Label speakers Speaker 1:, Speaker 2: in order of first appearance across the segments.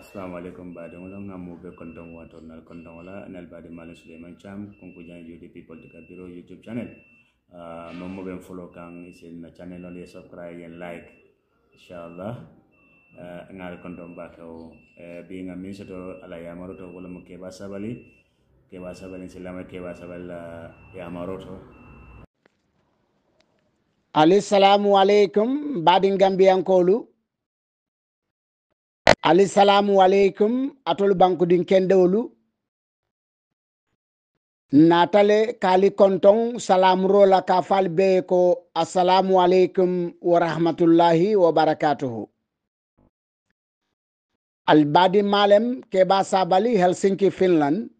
Speaker 1: Assalamualaikum, assalamu aleykum mbaɗen olon hammuɓe konton watornal wala, nal enal mbaɗe malin souleyman thiam konkujan jude people diga bureau youtube channel uh, ah, mammuɓen follow kan na channel on subscribe and like inchallah uh, ah, ŋaari konton mbake eh, being a minister soto ala yamaro to wala keɓa sabali keɓa sabali silama keɓa sabali la yamaro ya to alayhi salamualaikum, aleykum mbaɗin gambiyankolu alisalamu aleykum atol banku din kendewolu natale kali konton salamurola ka fali beye ko assalamu aleykum wa rahmatullahi wa barakatuhu albadi malem keba sabali helsinki finland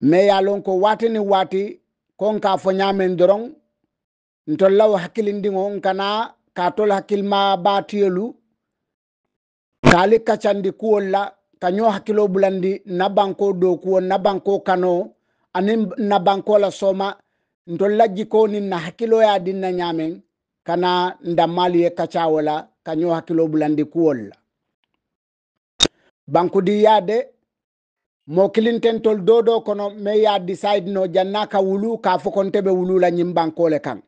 Speaker 1: mai ya lon ko watini wati kon ka fo ñamen doron ntollawo hakkilindiŋo nkana ka tol hakkilma batiyolu kaali kacandi kuwol la ka hakkilo bulandi na banko dokuwo na banko kano ani na banko la soma ntol la jiko niŋ na hakkilo ye din na ɲamen kana ndammalu ye kacawo la ka ɲɔ hakkilo bulandi kuwol la bankudiya de mo kilintentol dodo kono me ya decide no janna ka wulu ka fo nte tebe wulu la nyim le kan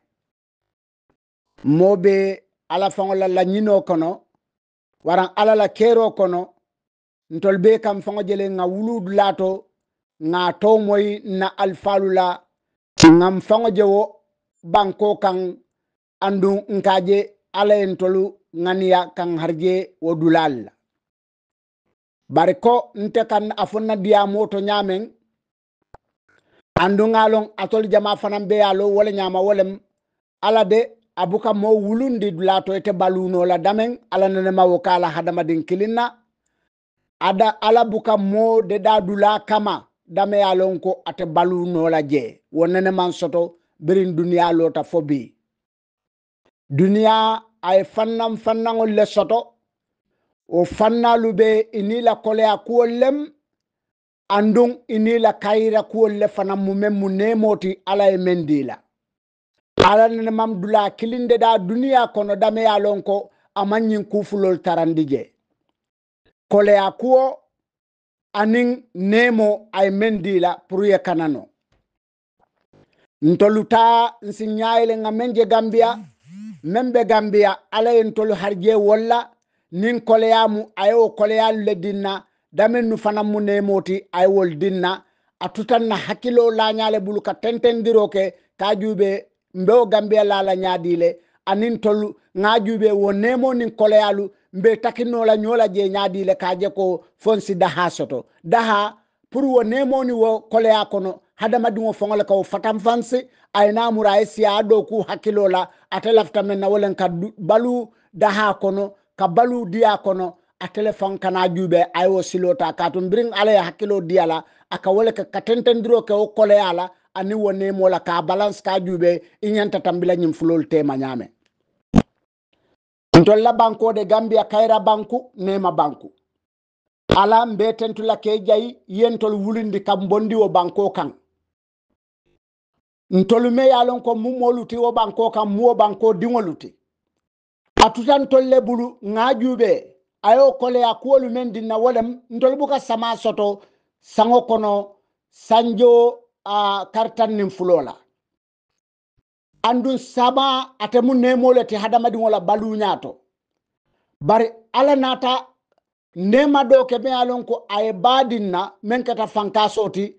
Speaker 1: mo be ala la la nyino kono waran ala la kero kono ntol be kam fango jele nga wulud lato nga to moy na alfalula ngam fango jewo banko kan andu nkaje ala entolu ngania kan harje wodulal bariko ko nte kan afuna dia moto nyamen andu ngalon atol jama fanan be yalo wala nyama wolem ala de abuka mo wulundi laato ite baluunola damen ala nanemawo ka ala hadamadin kilinna ada ala buka mo deda dula kama dame ya lon ko ate baluunola je wo neneman soto birin duniya loota fo bi duniya a ye fannan fannaŋol le soto wo fannalu be ini la koleya kuwol lem andun ini la kayira kuwol le fanaŋ mu meŋ mu neemo ti ala ye meŋ di la alanene mam dula kilinde da duniya kono dameya lon ko amanñin kufulol tarandi je koleya kuwo anin nemo ay men dila pourye kanano ntoluta nsin ñayile ga men je gambiya men be gambiya ala ye ntolu harje wolla nin koleyamu aye wo koleyalu le dinna damen nu fana mu nemoti aye wol dinna a tutan na hakkilo lañale bulu ka tentendiro ke ka juɓe mbe o gambia lala ñaadile anin tolu ŋajuɓe wo nemo nin koloyalu mbe takinola ñola je ñaadile kaje ko fonsi daha soto daha pour wo nemoni wo koloya kono hadamadiŋo foŋole ka wo fatan fansi ayina mura ye siya do ku hakkilo la ate lafta men na wolen ka balu daha kono ka balu diya kono atele faŋ kana juɓe aye wo silota katum biriŋ ala ye hakkilo diya la aka wole ka katentendiro ke wo koloya la ani wo nemo la ka balance ka jube inyanta tambila nyim fulol tema nyame ntol la banko de gambia kaira banku nema banku ala mbetentula ke jayi yentol wulindi kam bondi wo banko kan ntol ntolume yalon ko mumoluti wo banko kan muwo banko diŋoluti atutan tolle bulu nga ŋajuube ayo kole koleya kuwolu mendi na wolem ntol buka sama soto sango kono sanjo a kartan nin fulola andun sama atemu nemole te hadamadiŋo baluñato bari ala nata nema do ke be alon ko aye badin na men kata fanka soti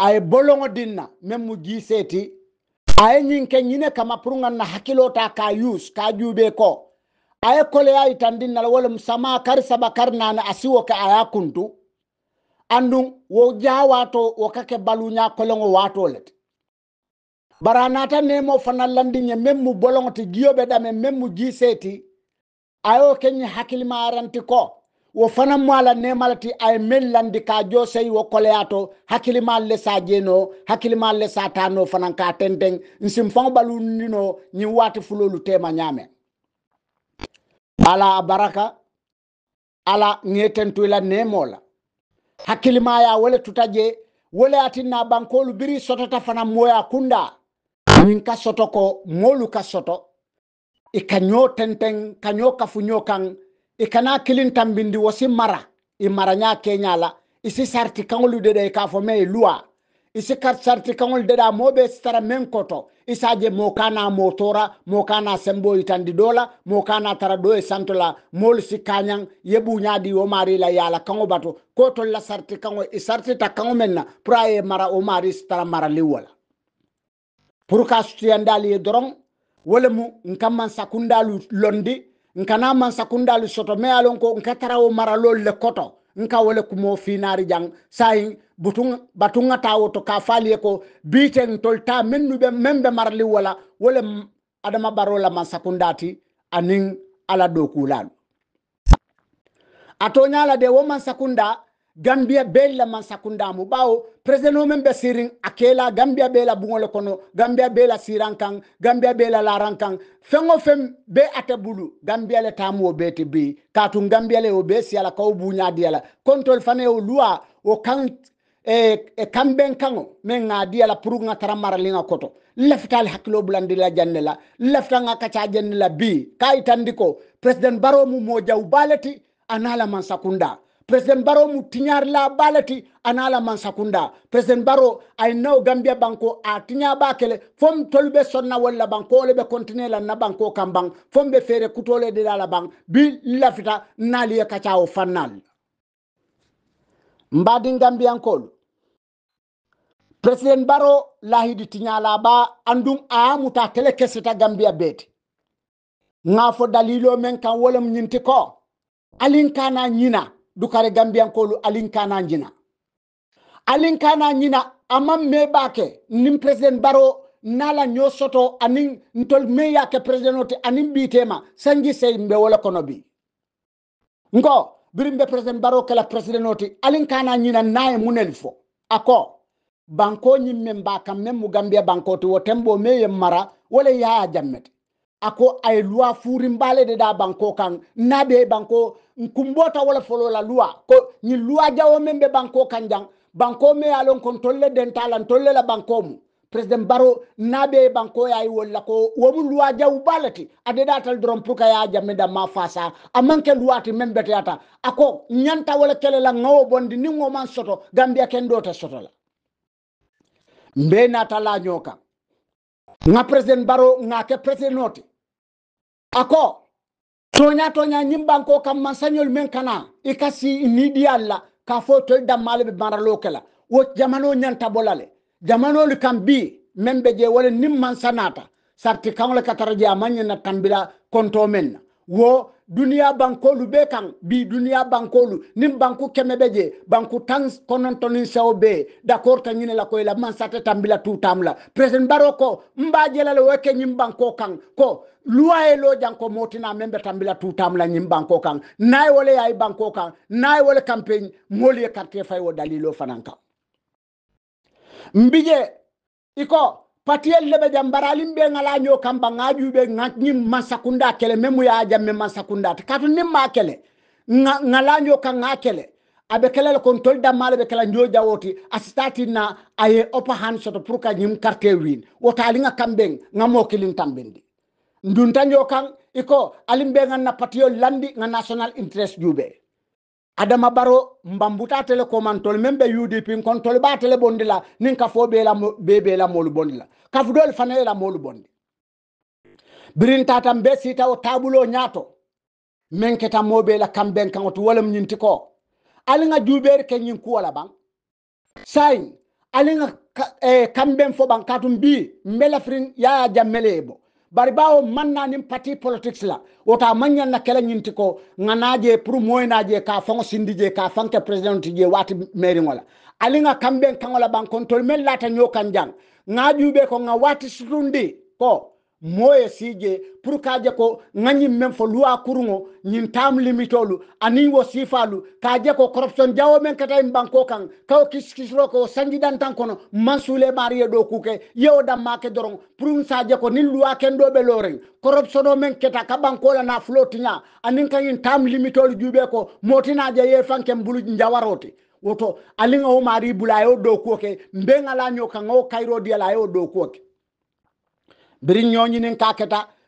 Speaker 1: aye boloŋo din na men mu jiiseti aye ñiŋ ke ñine kama pour ŋan na hakkilota ka yus ka jube ko aye koleya yitandin na wolem sama kari saba kar nani asiwo ke aya kuntu andun wo jawato wo kake baluña kolongo wato let bara nata nemo fana landi nye memmu bolongo ti giyobe dame memmu jiseti ayo kenye hakilima aranti ko wo fana mwala nemalati ay men landi ka josey wo koleyato hakilima le sa jeno hakilima le sa tano fana ka tenteng nsim fang balu nino nyi wati fulolu tema nyame ala baraka ala ngeten tuila nemola hakkillimaya wole tutaje ati na bankolu biri sotota fana moya kunda minka ka soto ko moolu ka soto i ka ñoo tenten ka ñoo kafuñoo i kilin tambindi wasi mara imaranya mara keña la isi sarti kaŋolu dede da i k'a fo i luwa isikat sarti kaŋol deɗa moɓe sitara men koto isaje mokana motora mokana sembo itandi ɗola mokana tara ɗo e santola mol si kañan yeɓuñadi o marila yala kaŋo bato ko tolla sarti kaŋo i sartita kaŋo menna pour aye mara o mari sitara maraliwala pour ka sutuyandali ye doron wole mu n kanman sakundalu londi n kana man sakundalu soto mais alon ko n ka tara o maralol le koto n ka wole kumo finari jang sahin batunga tawo to ka faliye ko biten tolta mennuɓe men ɓe marli wala wala adama barola man sakundati anin ala do kulaɗo atonya la de wo man sakunda gambia bella man mu bawo president men ɓe sirin akela gambia bela bugole kono gambia bela sirankan gambia bela laran kan fen o be atabulu gambia le tamu o beti bi katun gambia le obesi ala siyala bunya diala kontol fane o luwa o kan e, eh, e eh, kamben kango men nga diya la pour nga tara marali nga koto leftal hakilo bulandi la jannela lefta nga kacha jannela bi kay tandiko president baro mu mo jaw balati anala man sakunda president baro mu tinyar la balati anala man sakunda president baro i know gambia banko a tinya bakele fom tolbe sonna wala banko le be continuer la na banko kambang fom be fere kutole de la bank bi lefta nali kacha o fanal mbadi gambian kolu president baro lahidi tinyala ba andum amuta tele kesita gambia beti nga fo dalilo men kan wolam nyinti ko alinkana nyina dukare gambian kolu alinkana nyina alinkana nyina amam mebake bake nim president baro nala nyosoto anin ntol meya ke president oti anin bitema sanji sey mbe wala kono bi ngo birimbe president baro kala president oti alinkana nyina naye munel fo banko ñimmen mba kam men mu gambia banko to wo tembo meyen mara wala yaya jammete ako ay loi furimbalede da banko kan naɓe banko kumbota wala la loi ko ñin loi jawo men ɓe banko kan jang banko me alon kon tolle den dentalan tolle la banko mu président baro naɓe banko yayi walla ko womu loi jaw balati adeɗatal doron pour que ya jammida ma fasa amanke ti, men beteyata ako ñanta wala kelela gawo bondi ni goman soto gambia ken ɗo te la. mbe nata laaño kam ŋa présidente mbaro ŋa ke présidente note ako toña toña ñimbanko kam ma sañol men kana i kasi niɗiyalla ka fo tol dammale ɓe maralo kela wo jamano ñanta bolale jamanolu kam bi men ɓe je wala nimman sanata sarti kaŋole katara je a mañana tambira konto men na wo duniya bankolu be kan bi duniya bankolu nin banku kɛmɛ bɛ je banku tan konontonin sɛw be ye d'accord ta ɲini la ko ila man tambila tutam la president baro ko mba jelale wo ke o banko kan ko luwaye lo janko motina membe tambila tutam la ɲin banko kan n'a wole wale banko kan n'a ye wale campagne moolu ye quartier fay wo dalilo fananka mbije iko patiyel lebe jambaralin be ngalanyo kamba ngaju be ngani masakunda kele memu ya jamme masakunda katu nim ma kele Nga, ngalanyo ka ngakele abe kele ko tol damale be kala njoja woti asitati na aye upper hand soto pour ka nyim carte win wota alinga kamben ngamo kilin tambendi ndun tanjo Kang iko alimbe ngan na landi nga national interest jube adama baro mbambuta tele komantol meme ɓe udp kontol ɓa tele bondi la nin ka fo ɓela be ɓela molu bondi la kafdol fana ela molu bondi birintatan be sita o tabulo ñato min keta moɓela kamɓen kan oto wolem ñinti ko alinga juɓeri ke ñin kuwola ɓan sayi alinga eh, kamɓen fo ɓan katum bi mbela frin yaya jammele bo bari bawo man na nim parti politics la wota manyan na kala nyinti ko nganaje pour moy ka fango sindije ka fanke president je wati mairie ngola ali nga kamben kangola ban control mel lata nyokan jang ngaju ko nga wati sutundi ko moye sije pour kaje ko ŋañim mem fo loi kurungo ñin tam limitolu ani wo sifalu kaje ko corruption jawo men kata in banko kan kis kis ro ko sangi dan tan kono mansule mariye do kuke yewo make doron pour ŋ saje ko nin luwa kendo be lore corruption do men keta ka banko la na flotinya ani kan kañin tam limitolu jube ko motina je ye fanke mbulu jawarote woto aliŋa wo mari bulayo do kuke mbenga la nyoka ngo kairo dia la yo do kuke biri ñoñi nin ka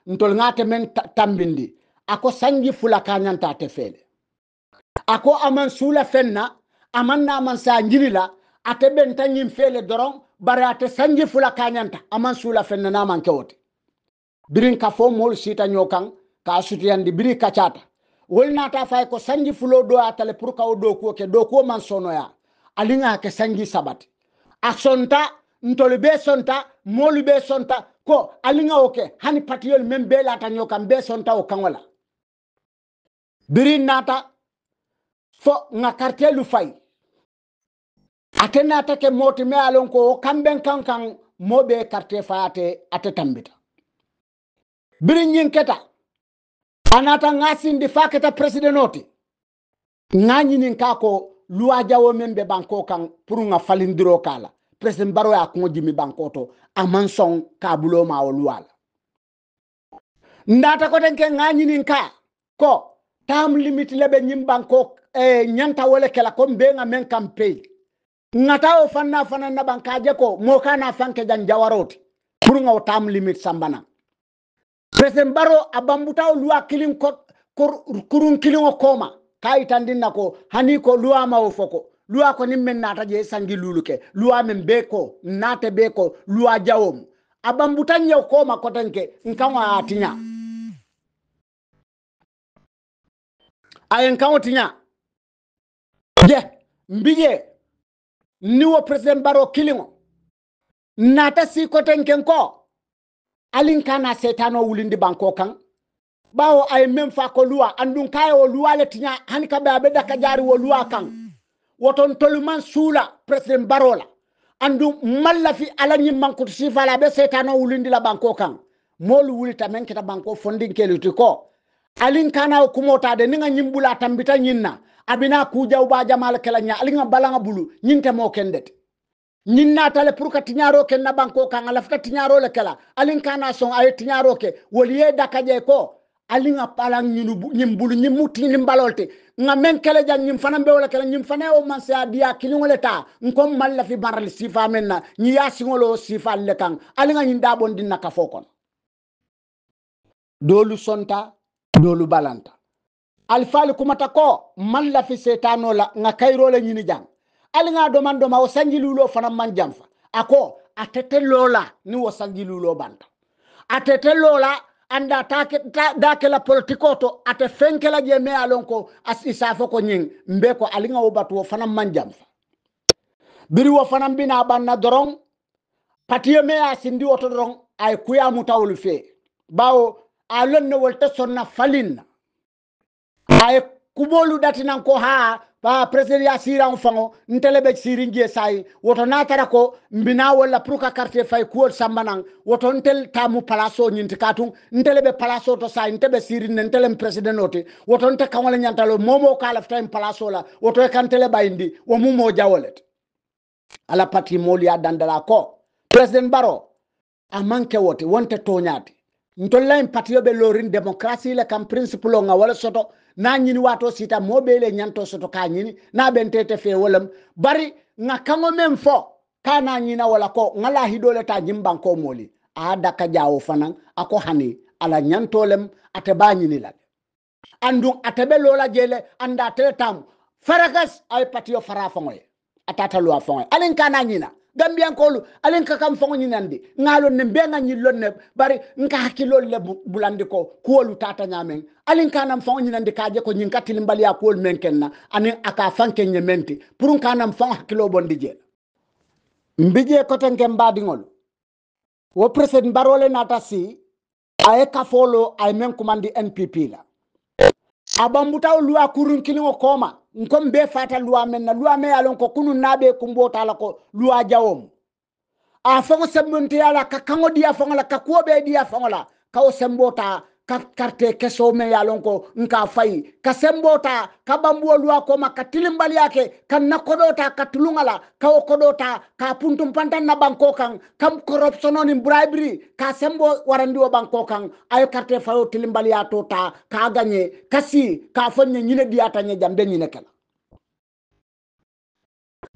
Speaker 1: ntol ngate men tambindi ako sanji fula ka ñanta te fele ako aman sula fenna aman na aman sa la ate benta tanyin fele doron bare ate sanji fula ka ñanta aman sula fenna na man kewote birin ka fo mol sita ñokan ka sutiyandi biri kacata wol nata fay ko sanji fulo do atale pour ka o do ko ke do ko man sonoya alinga ke sanji sabati asonta ntolu be sonta molu be sonta ko alinga oke hani patiyol men be la nyo kam be sonta o kangola biri nata fo nga quartier lu fay ate nata ke moti me alon ko kamben kankan mobe quartier faate ate tambita biri nyinketa anata ngasindi faketa nga nganyini kako luwa jawo men be banko kan pour nga falindiro kala presen baro ya kuŋo jimi bankoto a maŋ soŋ ka buloo ma wo luwa ke ka ko tam limit le be banko eh, nyanta wo le kela comme bee ŋa meŋ campagne ŋata wo fanna fana na ban ka je ko na fanke jaŋ jawaroti pour ŋa wo tam limit sambana presen baro a lua luwa kiliŋ kurun kiliŋo kooma ka yitandin na ko hani ko luwa ma o foko luwa ko nimmen nata naata je sangi lulu ke luwa min be ko naate be ko luwa jawom a bambutan yew koma kotanke nkanwa atinya tinya ayen kanwo je mbije niwo president baro kilingo nata si kotanken ko alin kana setano wulindi banko kan bawo ay men fa ko luwa andun kayo luwa le hanika hani kabe abeda kajari wo luwa kan woton toluman suula president barola andu malla fi ala ñimmankutu sifala ɓe wulindi la banko kan moolu wulita men kita banko fondinkeluti ko alin kana o kumotade ni ga ñimbula tambita na abina kujaw ba jamal kela ña alinga balanga bulu ñinte mo kendete ñinnatale pour ka tiñaro ke na banko kan a lafita tiñaro le kela alin kana son aye tiñaro ke woliye dakaje ko alinga palan ñinu ñimbulu ñimmuti ñimbalol nga men kele jan nyim fana be wala kele nyim fana o man sa dia kili le ta nko mal la fi baral sifa men na nyi ya singolo sifa le kan ali nga nyin dabon din naka fokon dolu sonta dolu balanta alfali kuma ta ko man la fi setano la nga kairo le nyini jang ali nga do man do ma o sanji lulo fana man jamfa ako atete lola ni o sanji lulo banta atete lola anda take dake la politikoto ate fenke la jeme alonko ko as isafo ko alinga o wafana fana manjam fa biri wo fana bina dorong patiye me asindi woto dorong ay kuya muta fe bawo alon ne wolta sonna falin ay kubolu datinan ko ha ba president ya sira on fango ntele be siringie sai woto na tara ko mbina wala pruka quartier fay ko sambanang woto ntel tamu palaso nyinti katun ntele be palaso to sai ntebe sirin ntele president note woto nte kan wala nyantalo momo kala time palaso la woto e tele bayindi wo mumo jawolet ala pati moli dandala ko president baro amanke wote wonte tonyati ntolla en pati yobe lorin democracy le kam principle nga wala soto na nyini wato sita mo bele ñanto soto ka na bentete fe wolam bari nga kango mem fo kana ñina wala ko ngala hidole ta jimban ko moli a daka jawo fanan ako hani ala ñantolem ate ba ñini la andun atebe lola jele anda tele tam farakas ay e patio fara fangoye atata lo fangoye alen kana ñina gambiyankolu alen ka kam fongo nyinande ngalon ne mbenga ñillon ne bari nka hakilol le bulandi ko kuwolu tata alen alin nam fongo ka je ko ñin kattili mbaliya kuwol men kenna anin aka fanke menti pour nam fongo hakkilo bondi je mbije kotenke ngol wo président barole nata ay ka folo ay men kumandi npp la abambutawolu a kurunkiliŋo koma nkom be fata luwa men na luwa me yalon ko kunun na be kumbo tala ko luwa jawom a fongo semmunte yala ka kango dia fongo la ka kuobe dia fongo la ka o sembota karte keso me yalon ko nka fayi ka sembota ka bambuwoluwa koma ka tilimbaliya ke ka nakkodota ka tulungala ka wokkodota ka puntum pantan na banko kan kam corruptiononi bribery ka sembo warandiwo banko kan ayo karte fayo tilimbaliya to tota, ka gagne kasi ka fonye ñine diyata ñe jambe ñine kala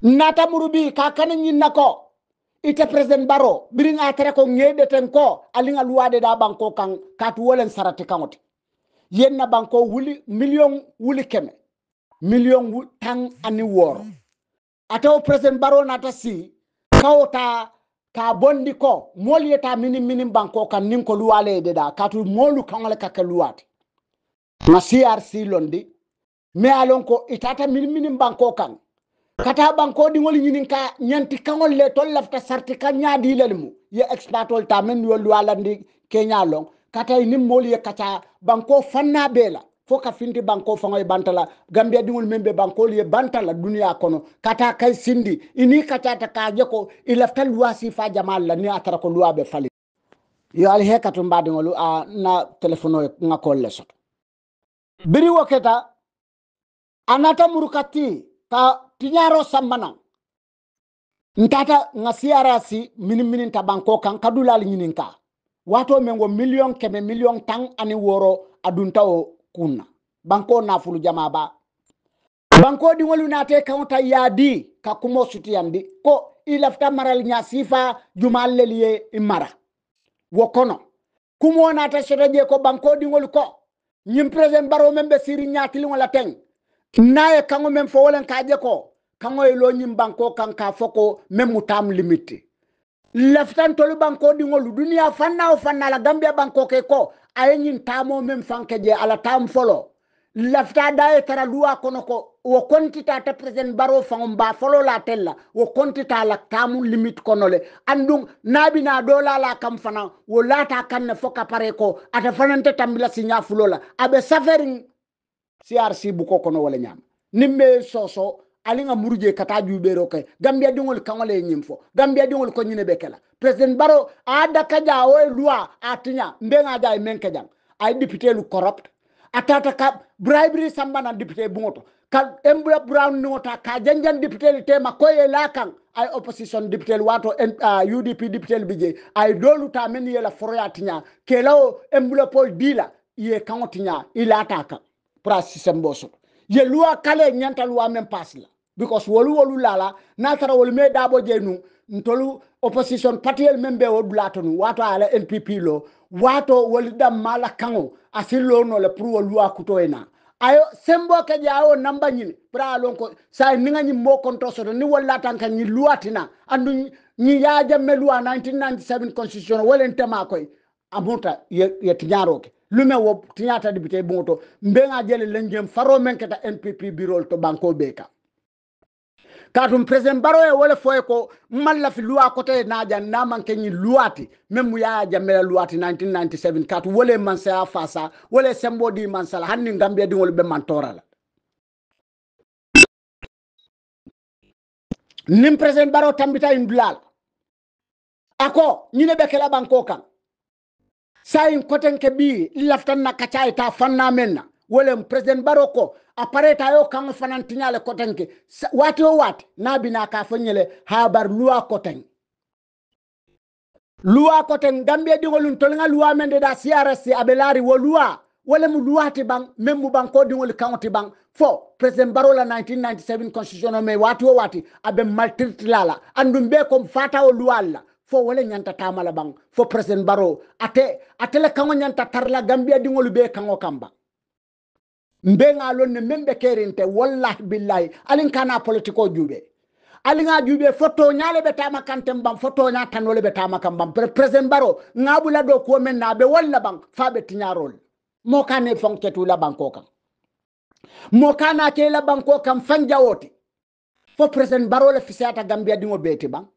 Speaker 1: nata murubi ka kana ñin nako ite president baro biringa tere ko ngede ten ko alinga luwade da banko kan katu wolen sarati kanoti yenna banko wuli million wuli keme million tan ani woro ataw president baro nata si kawta ka bondi ko mol yeta mini mini banko kan nin ko luwale de da katu molu kanole kake luwate na CRC londi me alon ko itata mini mini banko kan kata banko bankoɗiŋol ñinin ka ñanti kaŋol le tol lafta sarti ka ñaadilel mu ye expatol ta men yollu alandi keña long katay nim mool ye kaca banko fanna bee la fo ka finti banko faŋo ye banta la gambiya diŋol meŋ be ye banta la kono kata kay sindi ini kacata ka je ko i lafta luwa sifa jamal la ni a tara ko luwa be fali yo ali he katum baadiŋolu a na telefono ye le soto biri wo anata murukati ka tiñaro sambana ntata nga siyarasi minin minin ta banko kan kadulal nyininka wato mengo million keme million tang ani woro adunta o kunna banko nafulu jama ba banko diŋolu naate kaunta yadi ka kumo suti yandi ko i lafita maral ña sifa jumal leli ye i wo kono kumo naata soto je ko banko di diŋolu ko nyim president baro membe be siri ñaatiliŋo la teng naŋ ye mem fo wo leŋ ka je ko kaŋo ye lo ñiŋ banko kaŋ ka fo ko meŋ mu taamu limiti lefitantolu banko diŋolu duniya fanna wo fanna la gambia banko ke ko a ye ñiŋ taamo meŋ faŋ ke je ala taamu folo lafita da ye tara luwa kono ko wo kontita ta president baro faŋo ba folo la tel la wo kontita la taamu limite kono le andun naabina do la la kam fana wo laata kaŋ ne fo ka pare ko ata fanante la siña fulo la abe saferiŋ crc buko kono wala ñaama niŋ me ye soso alinga muruje kata juɓero kay gambia ɗingol kaŋole ñim fo gambia ɗingol ko ñine ɓe kela président baro a daka ja o e loi a tiña mbeŋa ja e ay e député lu corrupte a ka bribery sambana député buŋoto ka embla ya brown niŋota ka janjan député lu tema koye la kaŋ ay e opposition député lu wato udp député lu bi je ay e dolu ta men yela foroya tiña kelawo enveloppol dila ye kaŋo tiña ilata kaŋ pra système bo soto ye loi kale ñanta loi même passe la because wolu wolu lala na tara wolu me dabo jenu ntolu opposition partiel membe o dulato nu wato ala npp lo wato wolu dam mala kango asilo no le pour wolu akuto ena ayo sembo ke jawo namba nyini pra lon ko sa ninga nyi mo konto so ni wala tanka luatina andu nyi ya jamme luwa 1997 constitution wala ntema koy amonta yet nyaro ke lume wo tinyata dibite bonto mbenga jele lenjem faro men npp birol to banko beka katum president baro e wole wala foy e ko malla fi luwa kote naja na manke ni luati même mu yaa jamela luwati 1997 kat wala man fasa wole sembo di mansala sala hanni gambia di wol be man torala nim president baro tambita indulal ako ñine be kala banko kan sayin koten ke bi laftan na ta fanna menna wolem president baroko apareta yo kan fanantiñale kotenke wati o wati nabina ka foñele habar luwa koten luwa koten gambia diŋolum tolŋa luwa men de da crc aɓe laari wo luwa wolemu luwati ban men mu ban ko diŋol kaŋo ti ban fo president barola 1997 constitution me wati o wati abe maltirtila la andum be kom fata o luwal la fo wala ñanta tamala ban fo president baro ate atele kaŋo ñanta tarla gambia diŋolu be kaŋo kam ban mbega lon ne men ɓe kerinte wallahi billahi alin kana politique o juuɓe alinga juuɓe fotto ñaale ɓe tama kanten bam fotto ña tannole ɓe tama kam bam présent mbaro ngaɓula ɗo ko men naɓe walla ban fa ɓe tiñarol mo kane fonketu labanko kam mo kana ke labanko kam fan jawote fo présent mbarole fisata gambiya ɗingo beyte ban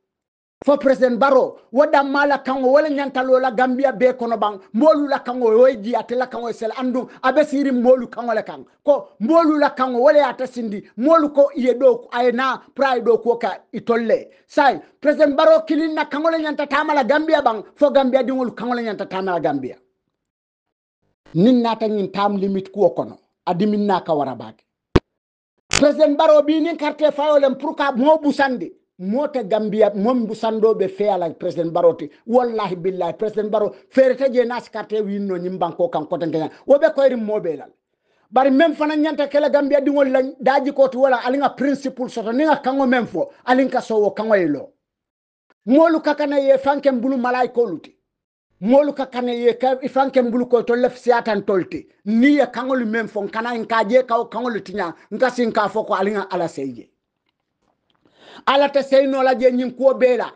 Speaker 1: fo president baro woda mala wo wala nyantalo la gambia be kono bang molu la kango yoy ji atela kango sel andu abe siri molu kango la kango ko molu la kango wala yata sindi molu ko ye do ayna pray do ko ka itolle sai president baro kilin na kango la nyanta tamala gambia bang fo gambia dingol kango la nyanta tamala gambia nin nata ngin tam limit ko kono adimin na ka wara president baro bi nin carte fayolem pour ka mo busandi mote gambia mom bu sandoɓe feyala président baro ti wallahi billahi président baro feerete je naskarte winno ñimbanko kan kotenteñan woɓe koyri moɓelal bari même fana ñanta kela gambia ɗiŋol lañ daji koti wala aliŋa principle soto niŋa kaŋo men fo aliŋ e ka sowo kaŋo ye lo moolu ka ye fanken bulu malay kolu ti moolu ka kana ye fanken bulu koy to lef siyatan tol ti ni ye kaŋolu men fo nkana nka je kawo kaŋolu tiña nka sin ka fo ko aliŋa ala sey je ala te la je ñin kuwo beela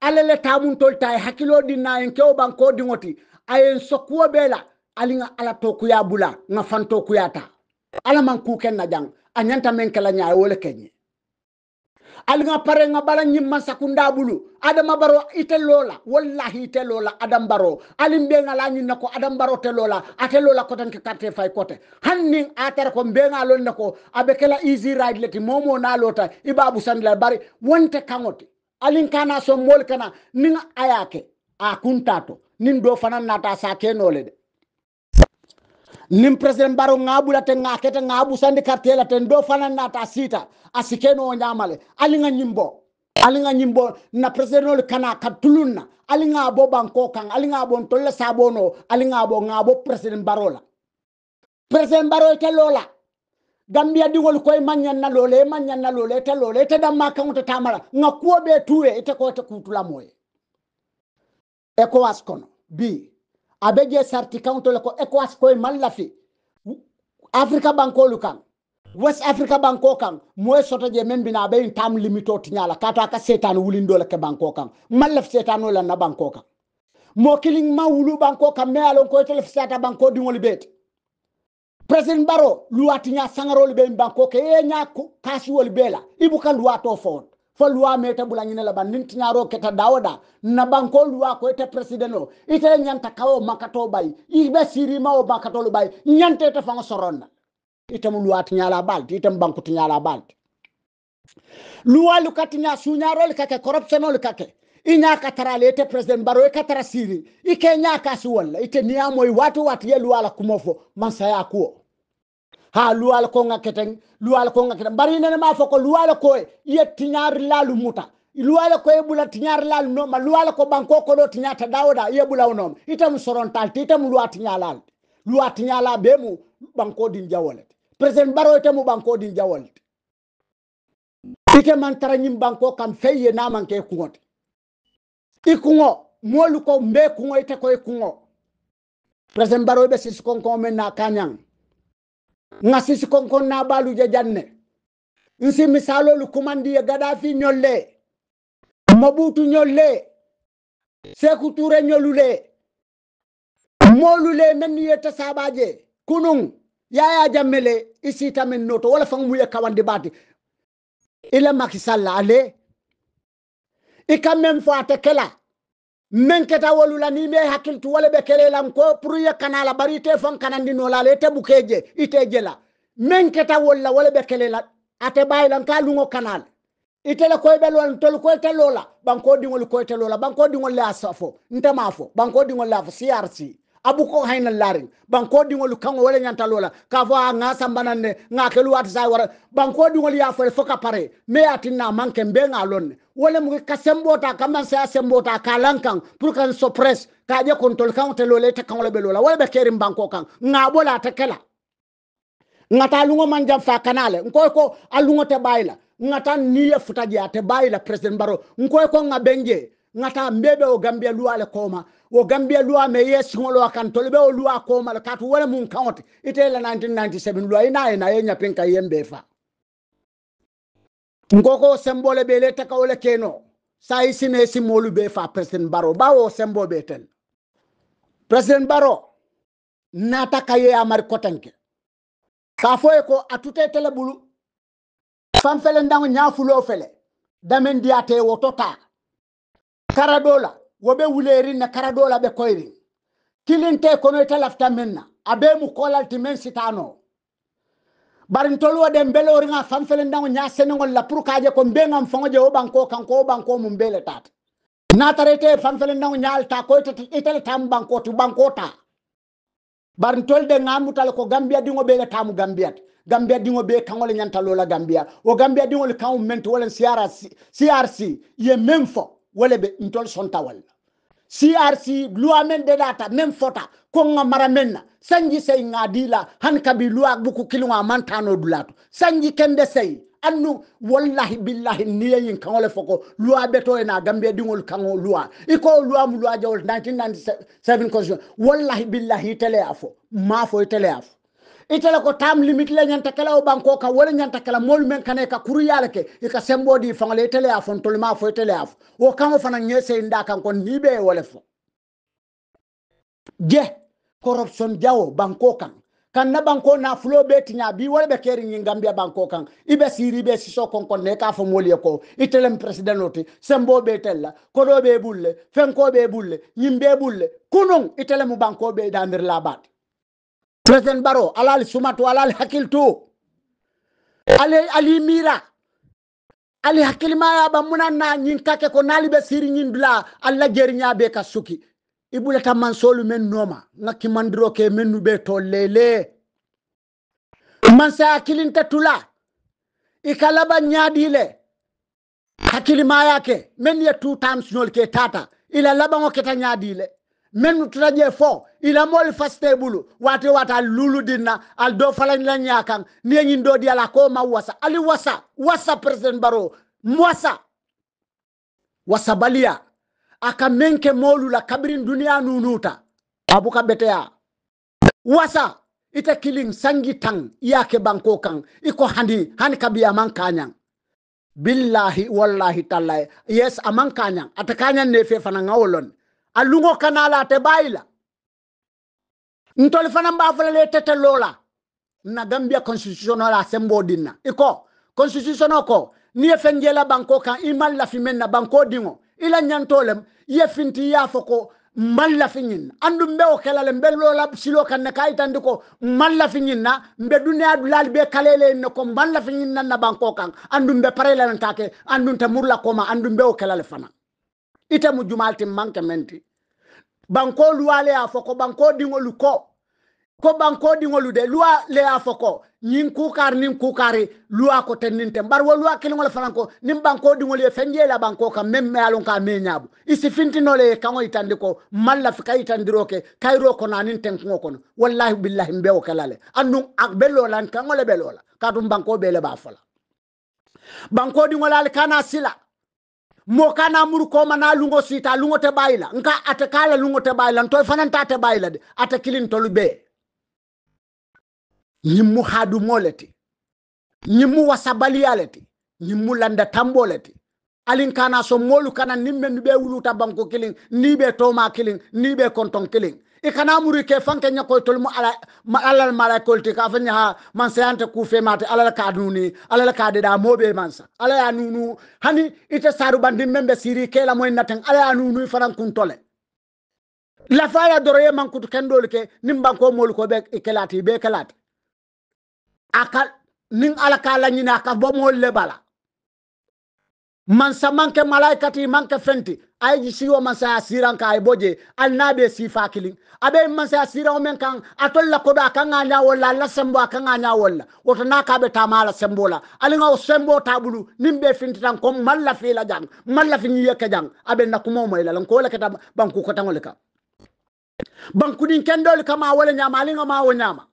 Speaker 1: ala le tol ta e din na en kewo banko diŋoti ayen sokkuwo beela aliŋa ala to kuya bula ŋa fanto kuyata ala man ken na jaŋ a ñanta meŋ la ñaye wo le keñe alga parenga bara nyimma sakunda bulu adama baro ite lola wallahi ite lola adam baro alim be ngala nyinna ko adam baro te lola ate lola ko tan ke carte fay kote hanni atara ko be ngalon nako abe kala easy ride leti momo na lota ibabu sandla bari wonte kangote alin kana so mol kana ninga ayake a kuntato nin do fanan nata sa kenole de nin president baro ngabula te ngakete ngabu sandi kartela ten do fana nata sita asikeno nyamale ali nga nyimbo ali nga nyimbo na president kana katuluna ali nga bo banko kan ali nga bon tolle sabono ali nga bo ngabo president la president baro te lola gambia diwol koye mañanna lole mañanna lole te lole te damma te tamala ŋa kuwo ɓe tuwe ite ko ite kutulamoye ecowas kono bi abeje je sarti le ko ecowas koye mallafi africa bankolu kan west africa banko kan moye soto je men bina aɓe tam limito tiñala kata ka setane le ke banko kan mallaf setano lanna banko kan mo kiling ma wulu banko kan me alon koye telef sata banko diŋol beete president baro tiña saŋarol be banko ke e ña kasiwol bela ibu kan luwato fowon fo luwa meta ite la ban nin tiñaro keta dawoda na banko luwa ko ite presidento ite ñanta kawo makato bay ibe sirima o makatolu bay ñanta ite fango soronna itam luwa tiñala balti itam banko tiñala balti luwa luka tiña suñarol kake corruptionol kake inya katarale ite president baro e katara siri ike nya kasi wala ite niyamoy watu watu ye luwa la kumofo mansaya kuo ha luwal ko ngakete luwal ko ngakete bari nene ma foko luwal ko ye tinyar lalu muta luwal ko e bula tinyar lalu no ma luwal ko banko ko do tinyata dawda ye bula onom itam soron tal itam luwal tinyalal luwal tinyala bemu banko din jawolet president baro itam banko din jawolet ike man tara nyim banko kam feye na manke kungot ikungo moluko mbe kungo ite ko ikungo president baro be sis kon ko men na kanyang ngasisi konkon naɓaluje janne nsi misalolu kumandiye gaɗafi ñolle mo ɓutu ñolle seku ture ñolule molule menni yetta saɓaje kunun yaya jammele isitamen noto wala fangmuye kawandi ɓati ila makisalla ale ikammen fo ate kela men keta wolula ni me hakkiltu wala ɓe kelelan ko pour ye kanala bari ite fon kanandinolala te bukeje ite jela men keta wolla wala ɓe kelela ate ɓayilan ka luŋo kanal itele koyɓe lon tol koyte lola banko ko te lola banko diŋol le a safo ntema fo banko diŋol le a fo crc abu ko hayna lari banko diŋol kango wala ñanta lola ka fo nga ŋa sambanan ne ŋa kelu wati sa wara banko diŋol ya fo fo ka pare me atinna manke mbe ŋa lon ne wala mu ka sembota kaman sa sembota kalan kan pour kan suppress ka je kontol kan te lole ta kan wala be lola wala be kerin banko kan ngabola ta kala ngata lungo manjam fa kanale nko ko alungo te bayla ngata niye futaji ate bayla president baro nko ko ngabenje ngata mbebe o gambia luwa le koma o gambia luwa me yes kan akan tolbe o luwa koma le katu wala mun kaote la 1997 luwa ina ina yenya penka yembe fa ngoko sembo le bele takaw ole keno sai sine si molu be fa president baro bawo sembo be ten president baro nata kaye amar kotanke ka e ko atute tele bulu fam fele ndango ñafulo fele damen diyate wo tota karadola wobe wuleri na karadola be koyri kilinte kono ite lafta menna abe mu kolal timen sitano bari tolwo den belori nga fam felen dango nya la pour kaje ko mbengam fango je banko kanko obanko mum bele tat na tarete fam felen dango nyaal ta ko itel tam banko tu banko ta bari tolde ngamutal ko gambia dingo bele tamu gambia gambiya dingo be kangol nyanta lola gambiya o gambia dingo kan mento wala crc crc ye memfo wala be ntol sonta wala crc luwa men de data même fota konga maramenna sanji sey ngadila han kabilu akbuku kilwa mantano dulato sanji kende sey annu wallahi billahi niyeyin kaŋole foko luwa beto ena gambia diŋol kaŋo luwa iko luwa mu luwa jawol 1997 constitution wallahi billahi itele a fo ma fo itele a fo itele ko tam limite le ñanta kala o banko ka wala ñanta kala moolu men kane ka kuru yala ke ika sembodi faŋole itele a fo ntolu ma fo itele a fo wo kaŋo fana ñesey nda kan ko niibe e wole fo je corruption jawo banko kan kan na banko na fulo be tinya bi wala be keri nyi gambia banko kan ibe siri be siso kon kon ne ka fo moli ko itelem president oti sembo be tella kodo be bulle fenko be bulle nyimbe bulle kunung itelem banko be dandir labat president baro alal sumatu alal hakiltu ali ali mira ali hakil ya bamuna munana nyin kake ko nali be siri nyin bla alla jeri nya be ka suki ibulata mansolu men noma ngaki kimandiro ke menu be to lele mansa akilinta tula ikalaba nyadile hakilima ke men ya two times nol ke tata ila laba ngo keta nyadile men turaje fo ila mol faste bulu wate wata lulu dinna al do falan la nyakan ni ngi ndo di ala ko ma wasa ali wasa wasa president baro mwasa wasabalia aka menke molu la kabirin duniya nunuta abuka beteya wasa ite kilin sangi tang yake banko kan iko handi hani kabi aman kanyang billahi wallahi tallahi yes aman kanyang ata kanyang ne fe fana ngawolon alungo kanala te baila ntoli fana mba fana le tete lola na gambia constitutional assembly dinna iko constitutional ko ni fengela banko kan imal la fimen na banko dingo ila ñantolem yefinti yafo ko malla fiñin andu mbe o kelale mbe lola silo kanne kay tandi ko malla fiñin na mbe duniya du laal be kalele ne ko malla fiñin nan na banko kan andu mbe pare lan take andu ta murla koma andu mbe kelale fana ite mu jumalti manke menti banko luwale ya foko banko dingolu ko ko banko dingolu de luwa le foko ñin kukar nin kukari luwa ko tenninte mbar wo luwa kiliŋol fanan ko nin banko diŋol ye feŋ jeela banko ka meŋ me alon ka me ñaabu isi fintinole ye kaŋo itandi ko malla lafi ka yitandiro ke kayiro kono anin tenkuŋo kono wallahi billahi mbe wo kela le anduŋ a be loola n kaŋo le be loola katum banko be le baa fola banko diŋol ali kana sila mo kana muru koma na lungo sita lungo te la nka ate la lungo te bayila ntoy fanan ta te la de ate kilin tolu bee ñimmu haadumoleti ñimmu leti ñimmu landa tambo leti alin kana so molu kana nimme be wuluta banko kilin ni be toma kilin ni be konton kilin i kana muri ke fanke nyako tol mu ala ma alal mala kolti ka fanya ha man sayante ku fe mate alal ka duni alal ka de da mobe sa ala ya nunu hani ite saru bandi membe siri ke la moy natan ala ya nunu faran kun tole la faya doroye man kutu kendol ke nimbanko molu ko be kelati be kelati aka nin ala ka la ñina ka bomol le bala man sa manke malaikati manke fenti ay ji siwo man sa siran ka ay boje al nabe si a abe man sa siran men kan atol la kodo kan nga nya wala la sembo kan nga nya wala woto na ka be tamala sembo la ali nga sembo tabulu nim be finti tan ko malla fi la jang malla fi nyiye ka jang abe na ko momo ila lan ko la kata banku ko tangol ka banku din kendol kama wala nyama ali nga ma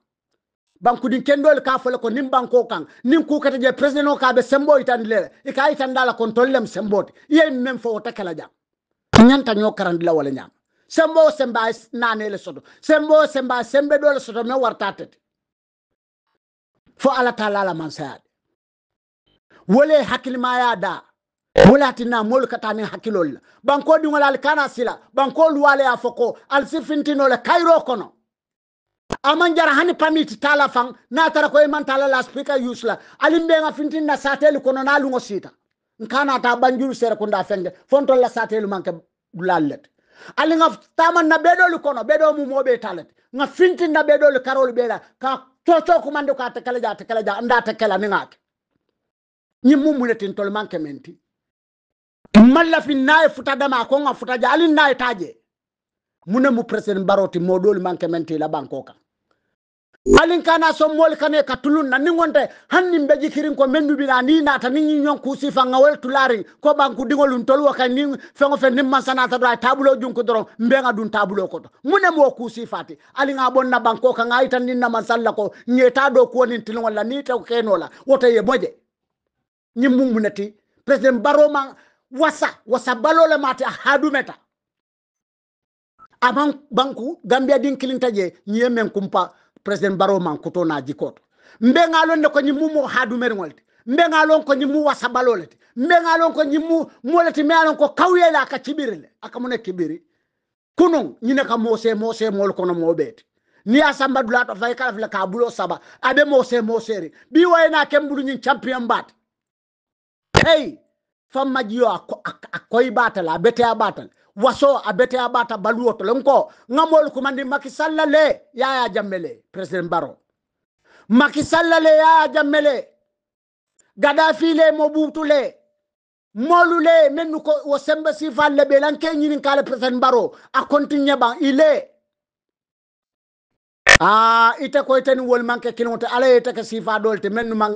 Speaker 1: bankudin kendol ka fole ko nim banko kan nim ku kata je president o ka be sembo itan le e ka itan dala kon tollem sembo ye mem fo ta kala jam nyanta nyo la wala nyam sembo semba nane le sodo sembo semba sembe do le sodo me warta wartate fo ala taala la man saad wole hakil ma ya da wala tinna mol kata katani hakilol banko di wala kana sila banko luwale afoko al sifintino le kairo kono aman jara hani pamit tala fang na tara ko man tala la speaker yusla alimbe nga fintin na satelu kono na lungo sita nkana ta banjuru sere kunda fende fontol la satelu manke lalet. ali nga taman na bedolu kono bedo mu mobe talet nga fintin na bedolu karol bela ka toto kumande ka tekele ja tekele ja nda tekela ni ngake ni mum muletin tol manke menti malla fin nae futada ma ko nga ja ali nae taje munemu president baroti modol manke menti la banko ka alin kana so mol kane ka tulun na nin hanni hannin be jikirin ko mendu bina ni na ta nin nyon ku sifa ngawel tularin ko banku dingolun tolwo kan nin fengo fen nin mansana ta dra tabulo jun ko doron mbe nga dun tabulo ko to mune mo ku sifati alin a bonna banko ka ngai tan nin na mansalla ko nyeta do ko nin tin wala ni ta keno la woto ye boje nyim mum munati president baroma wasa wasa balole mate hadu meta aman banku gambia din kilinta je nyiye men kumpa president baro man kuto na jikoto mbe ngalon ne ko nyi mumo hadu mer ngolti mbe ngalon ko nyi mu wasa balolati mbe ngalon ko nyi mu molati me alon ko kawye la kawyela aka kibirele aka mona kibiri kunung ne ka mose mose mol kono mo bet ni asamba dula to fay kala fla ka bulo saba abe mose mose re bi wayna kembulu ñin champion bat hey famma jiyo akoy batala abete batal waso abete a ɓata baluwo tolon ko ŋamol kumandi makisalla le yaya jammele président baro makisalla le yaya jammele gadafi le mo ɓutu le molu le min nu ko wo sembe sifa leɓe lan ke ñininkale président baro a continue ɓan ile a ite koy teni wolmanke kinote ala yeteke sifa ɗolte min numa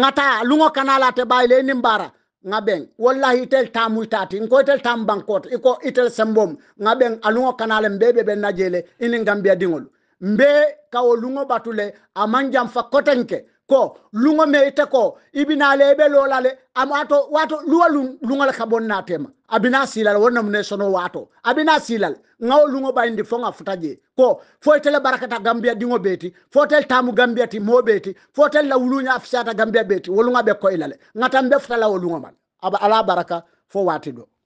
Speaker 1: ŋata luŋo kanalate ɓayi le inin ɓara nga ɓen wallahi itel tamultati inko itel tam bankote iko itel sembom nga ɓen alugo kanalen ɓe ɓe ɓen najele ini ngambiya dingol mbe kawo lungo batule aman jam fa kotenke ko lungo meite ko ibina lebe lolale amato wato luwa lungo la kabonna tema abina silal wonna mune sono wato abina silal ngaw lungo ba bayndi fonga futaje ko foytele barakata gambia dingo beti fotel tamu gambia ti mo beti fotel la wulunya afsata gambia beti wolunga be ko ilale ngatam be futala wolungo man aba ala baraka fo wati do